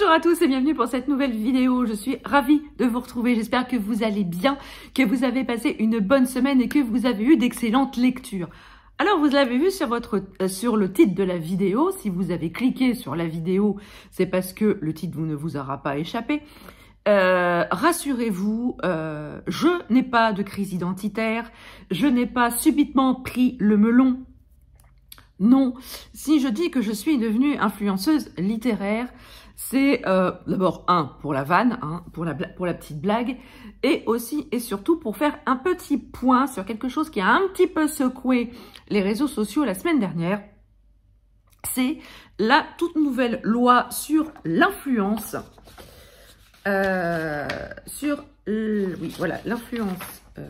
Bonjour à tous et bienvenue pour cette nouvelle vidéo. Je suis ravie de vous retrouver. J'espère que vous allez bien, que vous avez passé une bonne semaine et que vous avez eu d'excellentes lectures. Alors vous l'avez vu sur, votre, euh, sur le titre de la vidéo, si vous avez cliqué sur la vidéo, c'est parce que le titre vous ne vous aura pas échappé. Euh, rassurez-vous, euh, je n'ai pas de crise identitaire, je n'ai pas subitement pris le melon. Non, si je dis que je suis devenue influenceuse littéraire, c'est euh, d'abord un pour la vanne, hein, pour, la pour la petite blague, et aussi et surtout pour faire un petit point sur quelque chose qui a un petit peu secoué les réseaux sociaux la semaine dernière. C'est la toute nouvelle loi sur l'influence. Euh, sur, oui, voilà, l'influence. Euh,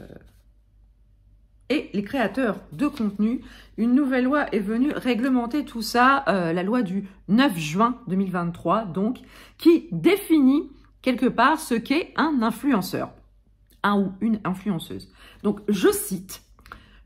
et les créateurs de contenu. Une nouvelle loi est venue réglementer tout ça, euh, la loi du 9 juin 2023, donc, qui définit quelque part ce qu'est un influenceur, un ou une influenceuse. Donc, je cite,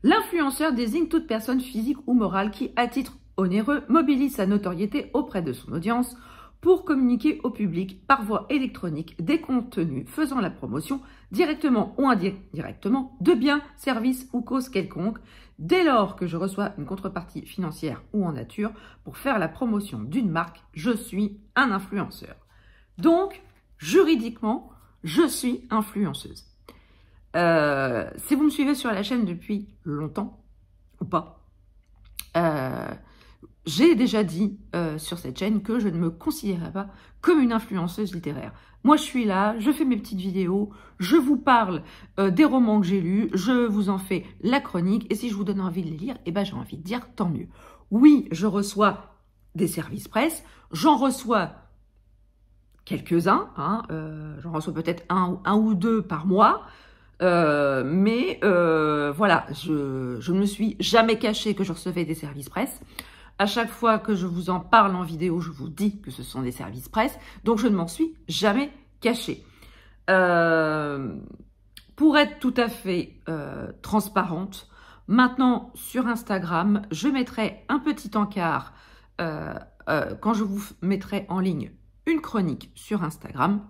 l'influenceur désigne toute personne physique ou morale qui, à titre onéreux, mobilise sa notoriété auprès de son audience pour communiquer au public par voie électronique des contenus faisant la promotion directement ou indirectement de biens, services ou causes quelconques, dès lors que je reçois une contrepartie financière ou en nature pour faire la promotion d'une marque, je suis un influenceur. Donc, juridiquement, je suis influenceuse. Euh, si vous me suivez sur la chaîne depuis longtemps, ou pas, euh, j'ai déjà dit euh, sur cette chaîne que je ne me considérais pas comme une influenceuse littéraire. Moi, je suis là, je fais mes petites vidéos, je vous parle euh, des romans que j'ai lus, je vous en fais la chronique, et si je vous donne envie de les lire, eh ben, j'ai envie de dire tant mieux. Oui, je reçois des services presse, j'en reçois quelques-uns, hein, euh, j'en reçois peut-être un, ou deux par mois, mais voilà, je, je ne me suis jamais cachée que je recevais des services presse. À chaque fois que je vous en parle en vidéo, je vous dis que ce sont des services presse, donc je ne m'en suis jamais cachée. Euh, pour être tout à fait euh, transparente, maintenant sur Instagram, je mettrai un petit encart euh, quand je vous mettrai en ligne une chronique sur Instagram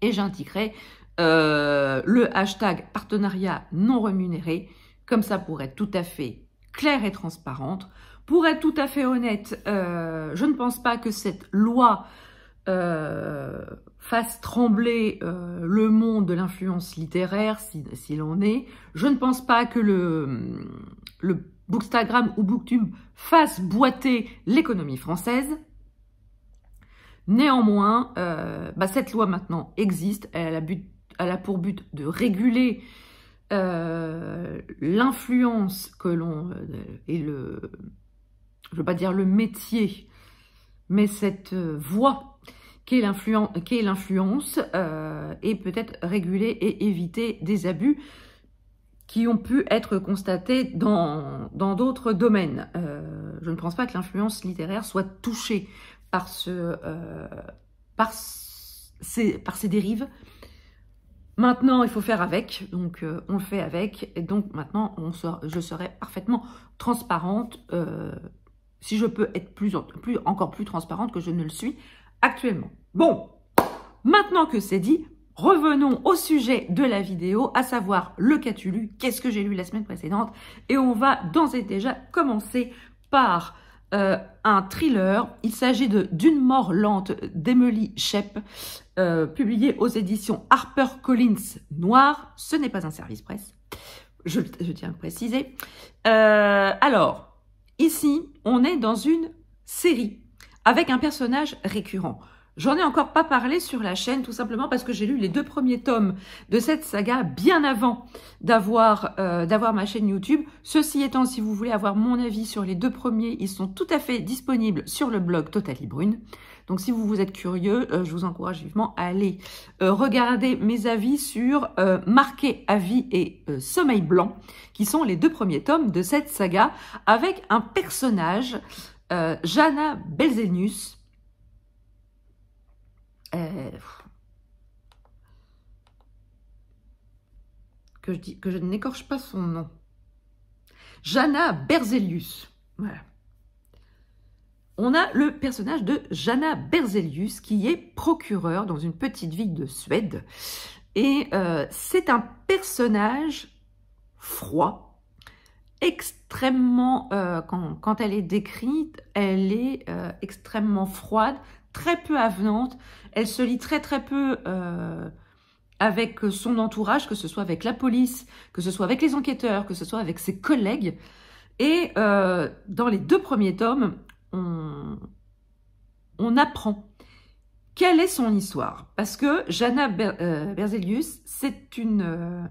et j'indiquerai le hashtag partenariat non rémunéré, comme ça pour être tout à fait clair et transparente. Pour être tout à fait honnête, euh, je ne pense pas que cette loi euh, fasse trembler euh, le monde de l'influence littéraire, s'il si en est. Je ne pense pas que le, le Bookstagram ou Booktube fasse boiter l'économie française. Néanmoins, bah, cette loi maintenant existe, elle a, pour but de réguler l'influence que l'on et le, je ne veux pas dire le métier, mais cette euh, voie qu'est l'influence euh, et peut-être réguler et éviter des abus qui ont pu être constatés dans d'autres domaines. Euh, je ne pense pas que l'influence littéraire soit touchée par, ces, dérives. Maintenant, il faut faire avec, donc on le fait avec, et donc maintenant, je serai parfaitement transparente si je peux être plus, encore plus transparente que je ne le suis actuellement. Bon, maintenant que c'est dit, revenons au sujet de la vidéo, à savoir le Catulu, qu'est-ce que j'ai lu la semaine précédente, et on va d'ores et déjà commencer par euh, un thriller. Il s'agit de D'une mort lente d'Emily Shep, euh, publié aux éditions HarperCollins Noir. Ce n'est pas un service presse, je, tiens à le préciser. Euh, alors, Ici, on est dans une série avec un personnage récurrent. J'en ai encore pas parlé sur la chaîne, tout simplement parce que j'ai lu les deux premiers tomes de cette saga bien avant d'avoir euh, ma chaîne YouTube. Ceci étant, si vous voulez avoir mon avis sur les deux premiers, ils sont tout à fait disponibles sur le blog Totally Brune. Donc si vous vous êtes curieux, euh, je vous encourage vivement à aller euh, regarder mes avis sur Marqué euh, Marqué avis et Sommeil blanc, qui sont les deux premiers tomes de cette saga, avec un personnage, Jana Belzenius. Que je, dis, que je n'écorche pas son nom. Jana Berzelius. Voilà on a le personnage de Jana Berzelius qui est procureur dans une petite ville de Suède. Et euh, c'est un personnage froid, extrêmement, euh, quand, elle est décrite, elle est euh, extrêmement froide, très peu avenante, elle se lit très très peu avec son entourage, que ce soit avec la police, que ce soit avec les enquêteurs, que ce soit avec ses collègues. Et dans les deux premiers tomes, on, apprend quelle est son histoire Parce que Jana euh, Berzelius, c'est une, euh,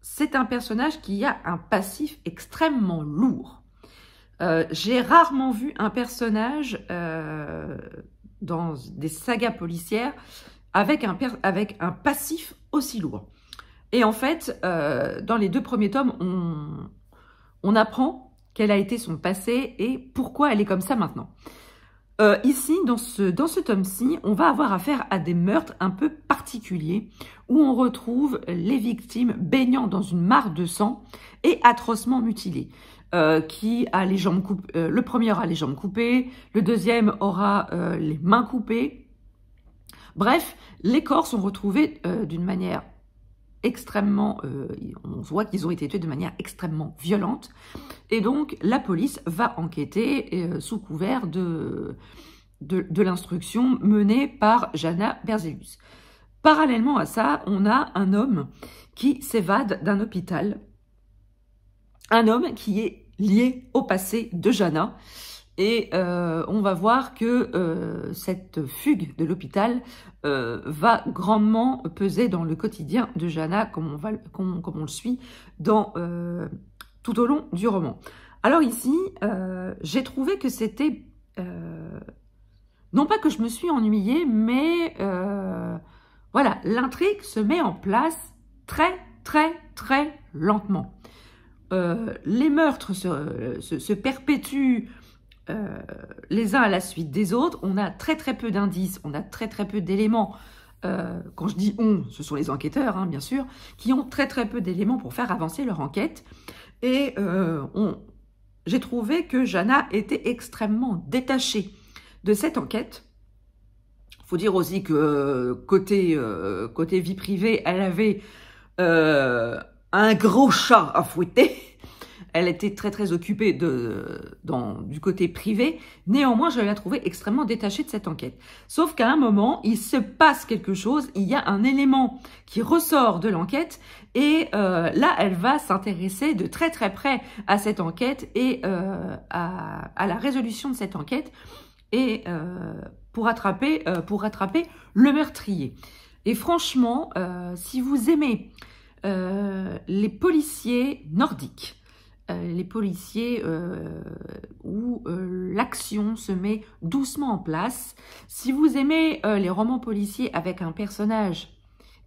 c'est un personnage qui a un passif extrêmement lourd. Euh, j'ai rarement vu un personnage dans des sagas policières avec un, avec un passif aussi lourd. Et en fait, dans les deux premiers tomes, on, on apprend quel a été son passé et pourquoi elle est comme ça maintenant. Euh, ici, dans ce, dans ce tome-ci, on va avoir affaire à des meurtres un peu particuliers, où on retrouve les victimes baignant dans une mare de sang et atrocement mutilées. Euh, qui a les jambes coupées, euh, le premier aura les jambes coupées, le deuxième aura les mains coupées. Bref, les corps sont retrouvés d'une manière extrêmement, euh, on voit qu'ils ont été tués de manière extrêmement violente. Et donc la police va enquêter euh, sous couvert de, de, de l'instruction menée par Jana Berzelius. Parallèlement à ça, on a un homme qui s'évade d'un hôpital. Un homme qui est lié au passé de Jana et euh, on va voir que euh, cette fugue de l'hôpital euh, va grandement peser dans le quotidien de Jana, comme on, va, comme, on le suit dans, tout au long du roman. Alors ici, j'ai trouvé que c'était... non pas que je me suis ennuyée, mais voilà, l'intrigue se met en place très, très, très lentement. les meurtres se perpétuent euh, les uns à la suite des autres. On a très très peu d'indices, on a très très peu d'éléments. Euh, quand je dis on, ce sont les enquêteurs, hein, bien sûr, qui ont très très peu d'éléments pour faire avancer leur enquête. Et euh, j'ai trouvé que Jana était extrêmement détachée de cette enquête. Il Faut dire aussi que côté, côté vie privée, elle avait un gros chat à fouetter. Elle était très très occupée de, du côté privé. Néanmoins, je la trouvais extrêmement détachée de cette enquête. Sauf qu'à un moment, il se passe quelque chose, il y a un élément qui ressort de l'enquête et euh, là, elle va s'intéresser de très très près à cette enquête et euh, à, la résolution de cette enquête et euh, pour, attraper, pour attraper le meurtrier. Et franchement, si vous aimez les policiers nordiques, euh, les policiers euh, où euh, l'action se met doucement en place. Si vous aimez euh, les romans policiers avec un personnage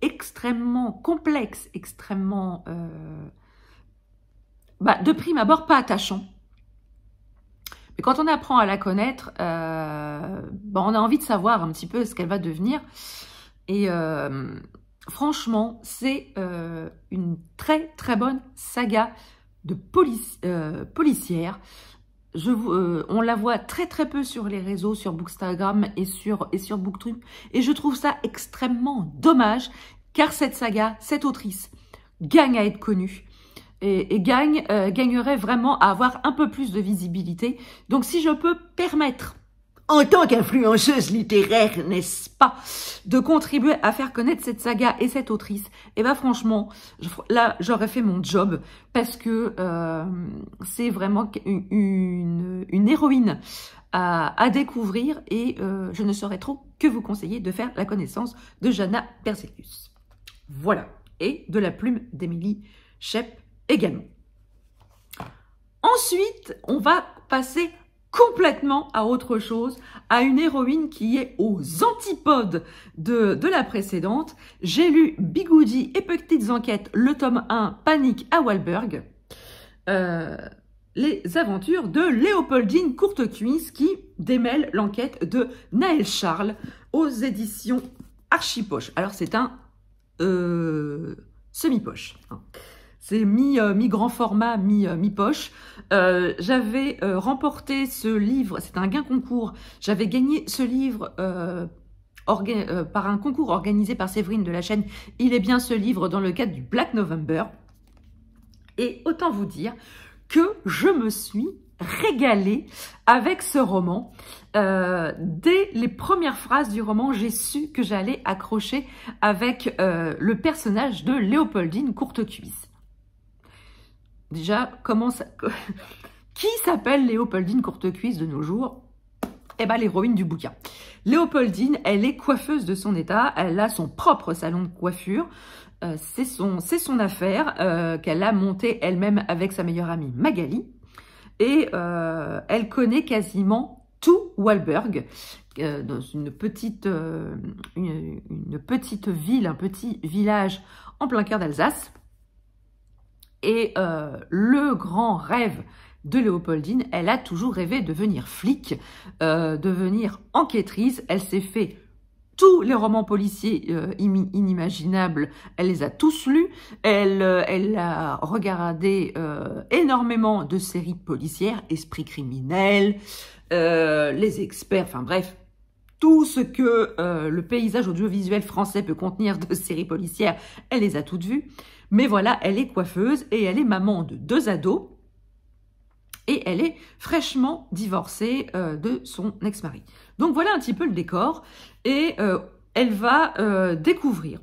extrêmement complexe, extrêmement... Bah, de prime abord, pas attachant. Mais quand on apprend à la connaître, bah, on a envie de savoir un petit peu ce qu'elle va devenir. Et franchement, c'est une très très bonne saga de euh, policière. Euh, on la voit très très peu sur les réseaux, sur Bookstagram et sur, et sur Booktube. Et je trouve ça extrêmement dommage, car cette saga, cette autrice, gagne à être connue. Et, gagne, euh, gagnerait vraiment à avoir un peu plus de visibilité. Donc si je peux permettre en tant qu'influenceuse littéraire, n'est-ce pas, de contribuer à faire connaître cette saga et cette autrice, et eh bien, franchement, là, j'aurais fait mon job parce que euh, c'est vraiment une, une, héroïne à, découvrir et euh, je ne saurais trop que vous conseiller de faire la connaissance de Jana Persecus. Voilà, et de la plume d'Émilie Shep également. Ensuite, on va passer complètement à autre chose, à une héroïne qui est aux antipodes de, la précédente. J'ai lu Bigoudi et Petites Enquêtes, le tome 1, Panique à Walberg. Euh, les aventures de Léopoldine Courtecuisse qui démêle l'enquête de Naël Charles aux éditions Archipoche. Alors c'est un euh, semi-poche. Hein c'est euh, mi, grand format, mi, euh, mi poche. Euh, j'avais remporté ce livre, c'est un gain concours. J'avais gagné ce livre par un concours organisé par Séverine de la chaîne. Il est bien ce livre dans le cadre du Black November. Et autant vous dire que je me suis régalée avec ce roman. dès les premières phrases du roman, j'ai su que j'allais accrocher avec le personnage de Léopoldine Courtecuisse. Déjà, comment ça... Qui s'appelle Léopoldine Courtecuisse de nos jours Eh bien, l'héroïne du bouquin. Léopoldine, elle est coiffeuse de son état, elle a son propre salon de coiffure, euh, c'est son, son, affaire euh, qu'elle a montée elle-même avec sa meilleure amie Magali, et euh, elle connaît quasiment tout Wahlberg, dans une petite, une petite ville, un petit village en plein cœur d'Alsace. Et euh, le grand rêve de Léopoldine, elle a toujours rêvé de devenir flic, euh, devenir enquêtrice. Elle s'est fait tous les romans policiers euh, inimaginables, elle les a tous lus. Elle, euh, a regardé énormément de séries policières, Esprit criminel, Les experts, enfin bref, tout ce que le paysage audiovisuel français peut contenir de séries policières, elle les a toutes vues. Mais voilà, elle est coiffeuse et elle est maman de deux ados et elle est fraîchement divorcée euh, de son ex-mari. Donc voilà un petit peu le décor et euh, elle va euh, découvrir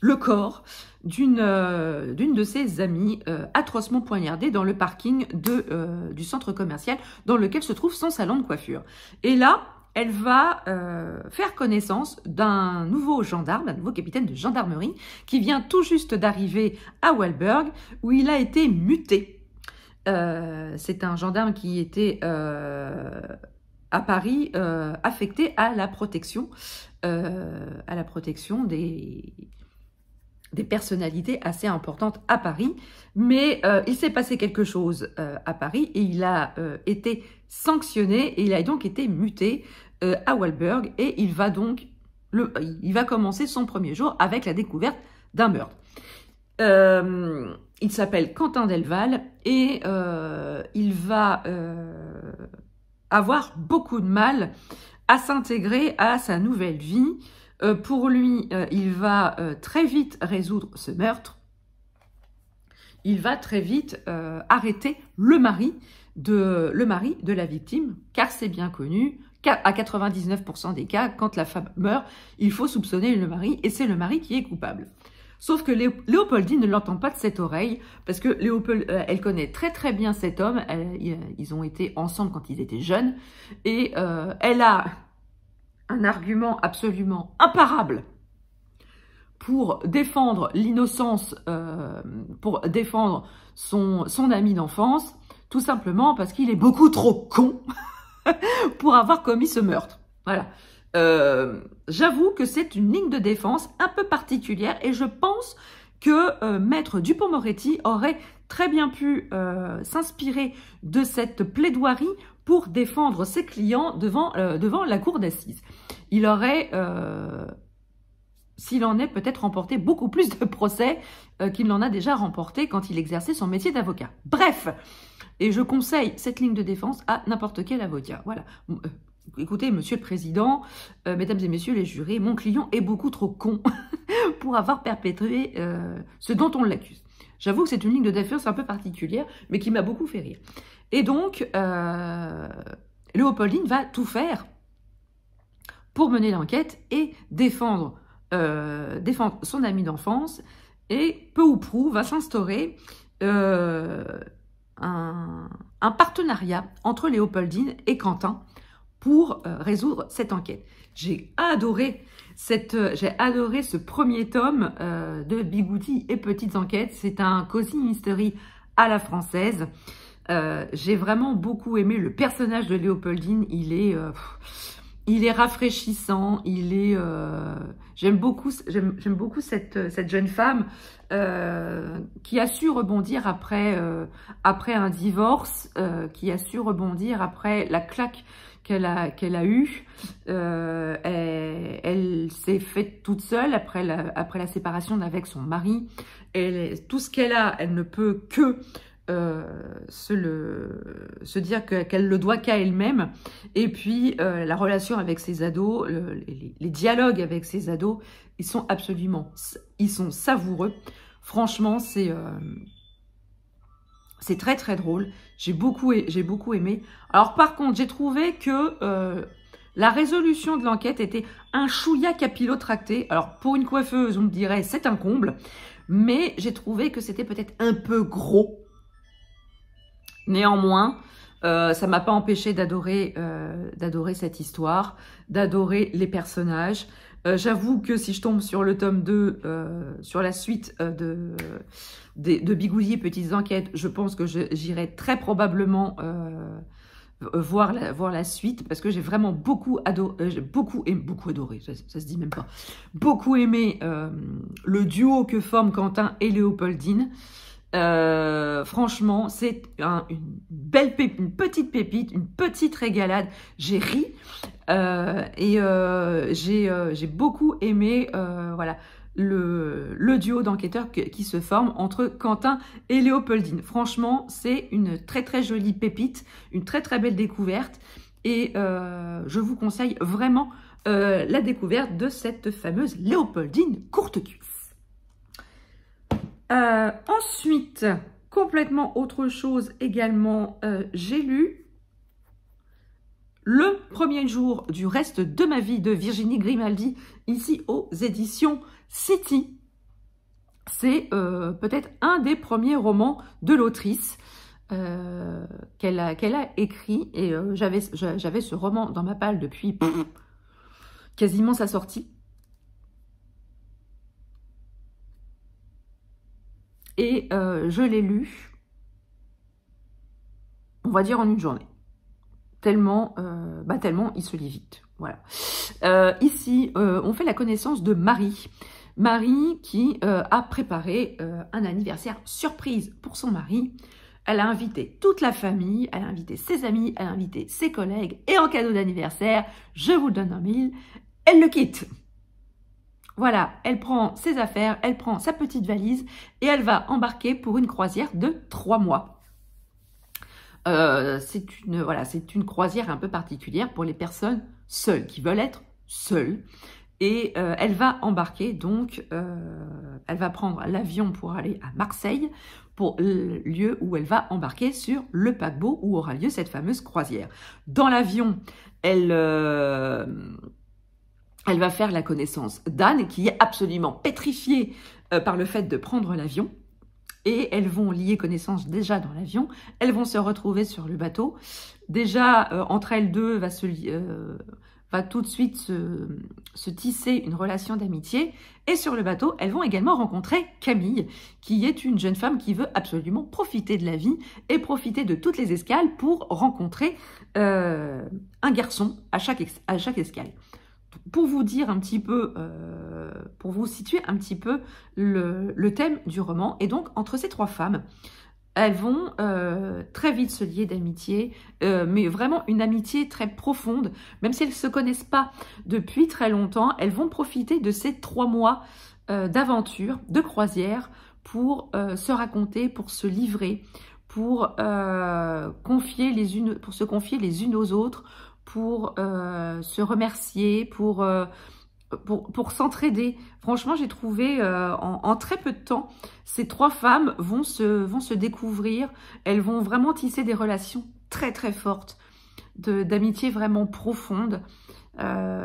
le corps d'une de ses amies atrocement poignardée dans le parking de, du centre commercial dans lequel se trouve son salon de coiffure. Et là, elle va euh, faire connaissance d'un nouveau gendarme, un nouveau capitaine de gendarmerie, qui vient tout juste d'arriver à Walburg où il a été muté. Euh, c'est un gendarme qui était euh, à Paris affecté à la protection, à la protection des, des personnalités assez importantes à Paris. Mais euh, il s'est passé quelque chose euh, à Paris et il a euh, été sanctionné et il a donc été muté à Wahlberg. et il va donc le, il va commencer son premier jour avec la découverte d'un meurtre. il s'appelle Quentin Delval et il va avoir beaucoup de mal à s'intégrer à sa nouvelle vie euh, pour lui, euh, il va euh, très vite résoudre ce meurtre. Il va très vite arrêter le mari, de, le mari de la victime, car c'est bien connu, à 99% des cas, quand la femme meurt, il faut soupçonner le mari, et c'est le mari qui est coupable. Sauf que Léopoldine ne l'entend pas de cette oreille, parce que Léopold, elle connaît très très bien cet homme, ils ont été ensemble quand ils étaient jeunes, et elle a un argument absolument imparable pour défendre l'innocence, euh, pour défendre son, son ami d'enfance, tout simplement parce qu'il est beaucoup trop con pour avoir commis ce meurtre. Voilà. Euh, j'avoue que c'est une ligne de défense un peu particulière et je pense que euh, Maître Dupont-Moretti aurait très bien pu s'inspirer de cette plaidoirie pour défendre ses clients devant, euh, devant la cour d'assises. Il aurait, euh, s'il en est, peut-être remporté beaucoup plus de procès euh, qu'il n'en a déjà remporté quand il exerçait son métier d'avocat. Bref, et je conseille cette ligne de défense à n'importe quel avocat. Voilà écoutez, monsieur le président, euh, mesdames et messieurs les jurés, mon client est beaucoup trop con pour avoir perpétré euh, ce dont on l'accuse. J'avoue que c'est une ligne de défense un peu particulière, mais qui m'a beaucoup fait rire. Et donc, euh, Léopoldine va tout faire pour mener l'enquête et défendre, son ami d'enfance, et peu ou prou va s'instaurer un, un partenariat entre Léopoldine et Quentin, pour euh, résoudre cette enquête. J'ai adoré cette, euh, j'ai adoré ce premier tome euh, de Bigouti et Petites Enquêtes. C'est un cosy mystery à la française. j'ai vraiment beaucoup aimé le personnage de Léopoldine. Il est, il est rafraîchissant, il est. Euh, j'aime beaucoup, j'aime beaucoup cette, euh, cette jeune femme euh, qui a su rebondir après euh, après un divorce, euh, qui a su rebondir après la claque qu'elle a qu'elle a eue. elle, elle s'est faite toute seule après la après la séparation avec son mari. Elle, tout ce qu'elle a, elle ne peut que euh, se, dire qu'elle le doit qu'à elle-même. Et puis, euh, la relation avec ses ados, les, dialogues avec ses ados, ils sont absolument ils sont savoureux. Franchement, c'est euh, c'est très, très drôle. J'ai beaucoup, j'ai beaucoup aimé. Alors, par contre, j'ai trouvé que... la résolution de l'enquête était un chouïa tracté Alors, pour une coiffeuse, on me dirait, c'est un comble. Mais j'ai trouvé que c'était peut-être un peu gros Néanmoins, euh, ça m'a pas empêché d'adorer euh, d'adorer cette histoire, d'adorer les personnages. Euh, j'avoue que si je tombe sur le tome 2, euh, sur la suite de, de, de Petites Enquêtes, je pense que j'irai très probablement voir, la, voir la suite parce que j'ai vraiment beaucoup adoré, beaucoup, aimé, beaucoup adoré, ça, se dit même pas, beaucoup aimé le duo que forment Quentin et Léopoldine. Euh, franchement, c'est une belle une petite pépite, une petite régalade. J'ai ri euh, et euh, j'ai beaucoup aimé voilà, le, duo d'enquêteurs qui se forme entre Quentin et Léopoldine. Franchement, c'est une très très jolie pépite, une très très belle découverte et je vous conseille vraiment la découverte de cette fameuse Léopoldine courte euh, ensuite, complètement autre chose également, euh, j'ai lu Le premier jour du reste de ma vie de Virginie Grimaldi, ici aux éditions City. C'est euh, peut-être un des premiers romans de l'autrice. qu'elle a, écrit. Et j'avais ce roman dans ma palle depuis quasiment sa sortie. Et euh, je l'ai lu, on va dire en une journée. Tellement, euh, bah tellement il se lit vite. Voilà. Euh, ici, on fait la connaissance de Marie. Marie qui a préparé un anniversaire surprise pour son mari. Elle a invité toute la famille, elle a invité ses amis, elle a invité ses collègues. Et en cadeau d'anniversaire, je vous le donne un mille, elle le quitte. Voilà, elle prend ses affaires, elle prend sa petite valise et elle va embarquer pour une croisière de trois mois. Euh, c'est une, voilà, une croisière un peu particulière pour les personnes seules, qui veulent être seules. Et euh, elle va embarquer, donc euh, elle va prendre l'avion pour aller à Marseille, pour le lieu où elle va embarquer sur le paquebot où aura lieu cette fameuse croisière. Dans l'avion, elle elle va faire la connaissance d'Anne, qui est absolument pétrifiée euh, par le fait de prendre l'avion. Et elles vont lier connaissance déjà dans l'avion. Elles vont se retrouver sur le bateau. Déjà, euh, entre elles deux, va, euh, tout de suite se, tisser une relation d'amitié. Et sur le bateau, elles vont également rencontrer Camille, qui est une jeune femme qui veut absolument profiter de la vie et profiter de toutes les escales pour rencontrer un garçon à chaque escale pour vous dire un petit peu, euh, pour vous situer un petit peu le, thème du roman. Et donc, entre ces trois femmes, elles vont euh, très vite se lier d'amitié, euh, mais vraiment une amitié très profonde. Même si elles ne se connaissent pas depuis très longtemps, elles vont profiter de ces trois mois d'aventure, de croisière, pour se raconter, pour se livrer, pour, confier les unes, pour se confier les unes aux autres, pour euh, se remercier, euh, pour, pour, s'entraider. Franchement, j'ai trouvé euh, en, très peu de temps, ces trois femmes vont se, vont se découvrir. Elles vont vraiment tisser des relations très très fortes, d'amitié vraiment profonde. elles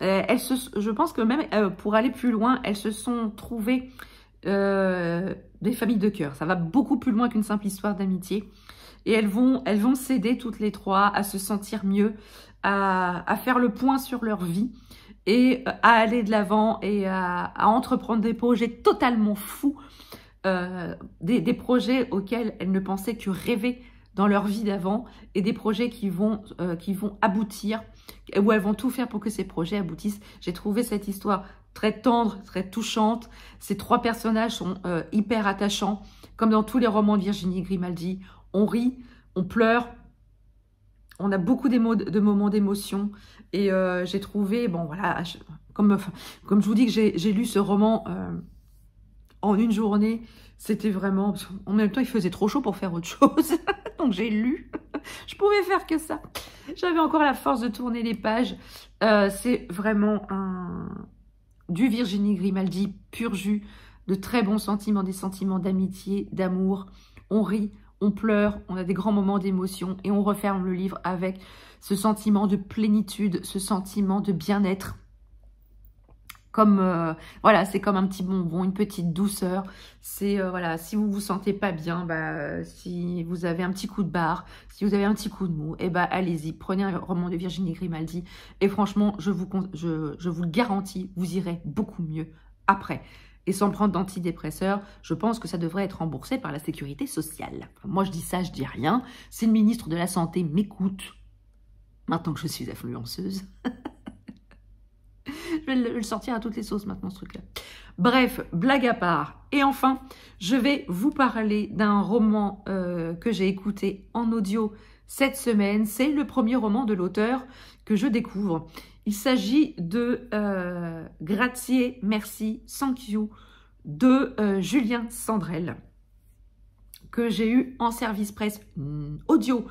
je pense que même pour aller plus loin, elles se sont trouvées familles de cœur. Ça va beaucoup plus loin qu'une simple histoire d'amitié. Et elles vont, elles vont s'aider toutes les trois à se sentir mieux, à, faire le point sur leur vie et euh, à aller de l'avant et à, entreprendre des projets totalement fous, euh, des, projets auxquels elles ne pensaient que rêver dans leur vie d'avant et des projets qui vont, euh, qui vont aboutir, où elles vont tout faire pour que ces projets aboutissent. J'ai trouvé cette histoire très tendre, très touchante. Ces trois personnages sont euh, hyper attachants. Comme dans tous les romans de Virginie Grimaldi, on rit, on pleure, on a beaucoup de moments d'émotion. Et euh, j'ai trouvé, bon voilà, comme, je vous dis que j'ai lu ce roman euh, en une journée, c'était vraiment... En même temps, il faisait trop chaud pour faire autre chose. Donc j'ai lu. Je pouvais faire que ça. J'avais encore la force de tourner les pages. C'est vraiment un, du Virginie Grimaldi pur jus, de très bons sentiments, des sentiments d'amitié, d'amour. On rit, on pleure, on a des grands moments d'émotion et on referme le livre avec ce sentiment de plénitude, ce sentiment de bien-être comme euh, voilà, c'est comme un petit bonbon, une petite douceur. C'est euh, voilà, si vous vous sentez pas bien, bah, si vous avez un petit coup de barre, si vous avez un petit coup de mou, et eh bah, allez-y, prenez un roman de Virginie Grimaldi et franchement, je vous je, je vous le garantis, vous irez beaucoup mieux après. Et sans prendre d'antidépresseurs, je pense que ça devrait être remboursé par la sécurité sociale. moi, je dis ça, je dis rien. Si le ministre de la Santé m'écoute, maintenant que je suis influenceuse, peux le sortir à toutes les sauces maintenant, ce truc-là. Bref, blague à part. Et enfin, je vais vous parler d'un roman euh, que j'ai écouté en audio cette semaine. C'est le premier roman de l'auteur que je découvre. Il s'agit de euh, Gratier, Merci, Thank de euh, Julien Sandrel que j'ai eu en service presse mm, audio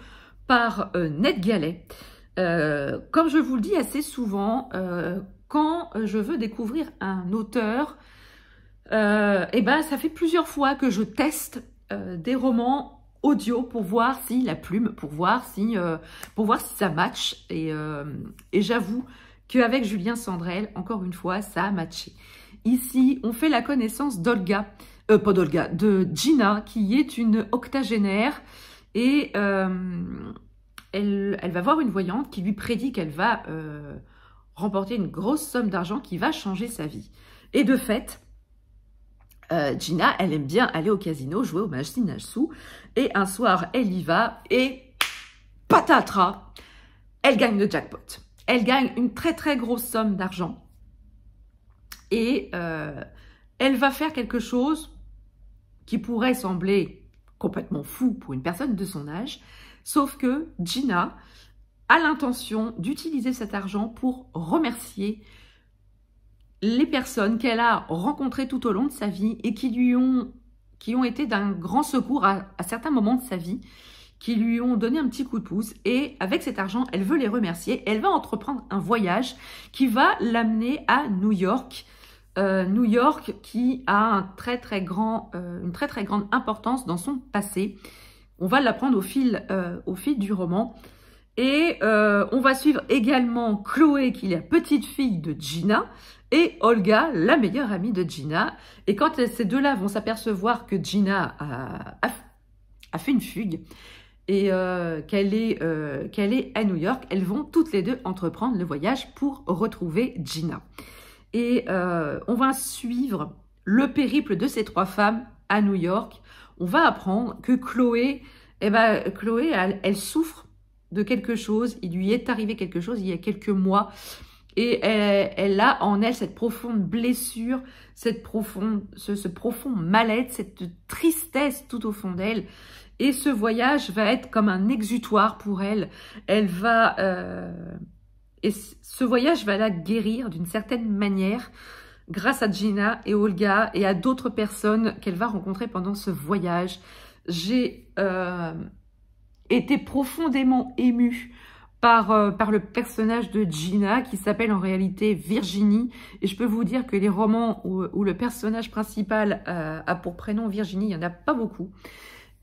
par euh, Ned Gallet. comme je vous le dis assez souvent, quand euh, je veux découvrir un auteur, et euh, eh ben ça fait plusieurs fois que je teste euh, des romans audio pour voir si la plume, pour voir si, pour voir si ça match. Et, j'avoue qu'avec Julien Sandrel, encore une fois, ça a matché. Ici, on fait la connaissance d'Olga, pas d'Olga, de Gina, qui est une octogénaire et elle, va voir une voyante qui lui prédit qu'elle va remporter une grosse somme d'argent qui va changer sa vie. Et de fait, euh, Gina, elle aime bien aller au casino, jouer au machines à sous. Et un soir, elle y va et patatras, elle gagne le jackpot. Elle gagne une très très grosse somme d'argent. Et euh, elle va faire quelque chose qui pourrait sembler complètement fou pour une personne de son âge. Sauf que Gina, a l'intention d'utiliser cet argent pour remercier les personnes qu'elle a rencontrées tout au long de sa vie et qui lui ont, qui ont été d'un grand secours à, certains moments de sa vie, qui lui ont donné un petit coup de pouce. Et avec cet argent, elle veut les remercier. Elle va entreprendre un voyage qui va l'amener à New York. Euh, New York qui a un très, très grand, euh, une très très grande importance dans son passé. On va l'apprendre au fil, euh, au fil du roman. Et euh, on va suivre également Chloé, qui est la petite fille de Gina, et Olga, la meilleure amie de Gina. Et quand ces deux-là vont s'apercevoir que Gina a, fait une fugue et euh, qu'elle est, euh, est à New York, elles vont toutes les deux entreprendre le voyage pour retrouver Gina. Et on va suivre le périple de ces trois femmes à New York. On va apprendre que Chloé, eh ben, Chloé elle souffre de quelque chose, il lui est arrivé quelque chose il y a quelques mois. Et elle, a en elle cette profonde blessure, cette profonde, ce, profond mal-être, cette tristesse tout au fond d'elle. Et ce voyage va être comme un exutoire pour elle. Elle va... Euh, et ce voyage va la guérir d'une certaine manière grâce à Gina et Olga et à d'autres personnes qu'elle va rencontrer pendant ce voyage. J'ai... Euh, était profondément émue par, euh, par le personnage de Gina, qui s'appelle en réalité Virginie. Et je peux vous dire que les romans où, le personnage principal euh, a pour prénom Virginie, il n'y en a pas beaucoup.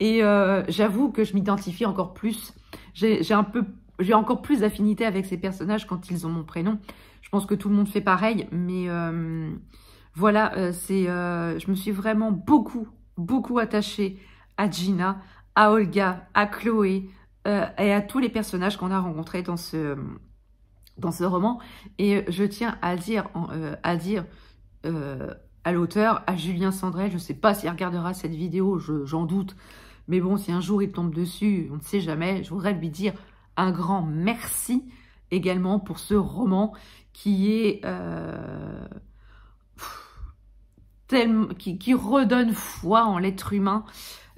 Et euh, j'avoue que je m'identifie encore plus. J'ai encore plus d'affinité avec ces personnages quand ils ont mon prénom. Je pense que tout le monde fait pareil, mais voilà, c'est je me suis vraiment beaucoup, beaucoup attachée à Gina, à Olga, à Chloé euh, et à tous les personnages qu'on a rencontrés dans ce, dans ce roman. Et je tiens à dire, euh, à dire euh, à l'auteur, à Julien Sandrel, je ne sais pas s'il regardera cette vidéo, j'en doute, mais bon, si un jour il tombe dessus, on ne sait jamais, je voudrais lui dire un grand merci également pour ce roman qui est... qui, redonne foi en l'être humain,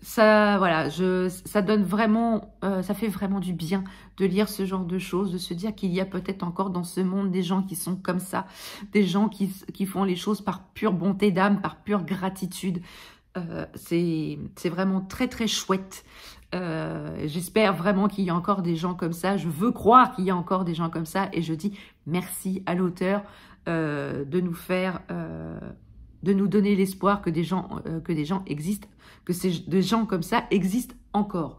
ça, voilà, je, ça donne vraiment, euh, ça fait vraiment du bien de lire ce genre de choses, de se dire qu'il y a peut-être encore dans ce monde des gens qui sont comme ça, des gens qui, font les choses par pure bonté d'âme, par pure gratitude. Euh, c'est vraiment très très chouette. Euh, j'espère vraiment qu'il y a encore des gens comme ça. Je veux croire qu'il y a encore des gens comme ça. Et je dis merci à l'auteur de nous faire, de nous donner l'espoir que des gens que des gens existent que ces, gens comme ça existent encore.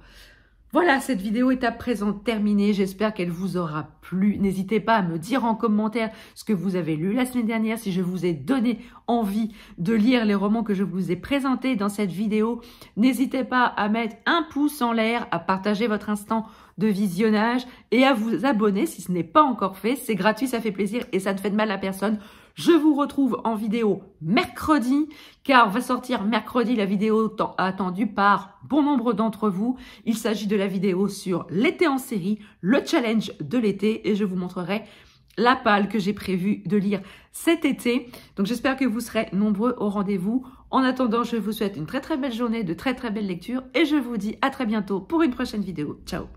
Voilà, cette vidéo est à présent terminée. J'espère qu'elle vous aura plu. N'hésitez pas à me dire en commentaire ce que vous avez lu la semaine dernière, si je vous ai donné envie de lire les romans que je vous ai présentés dans cette vidéo. N'hésitez pas à mettre un pouce en l'air, à partager votre instant de visionnage et à vous abonner si ce n'est pas encore fait. C'est gratuit, ça fait plaisir et ça ne fait de mal à personne. Je vous retrouve en vidéo mercredi, car va sortir mercredi la vidéo attendue par bon nombre d'entre vous. Il s'agit de la vidéo sur l'été en série, le challenge de l'été, et je vous montrerai la palle que j'ai prévu de lire cet été. Donc j'espère que vous serez nombreux au rendez-vous. En attendant, je vous souhaite une très très belle journée, de très très belles lectures et je vous dis à très bientôt pour une prochaine vidéo. Ciao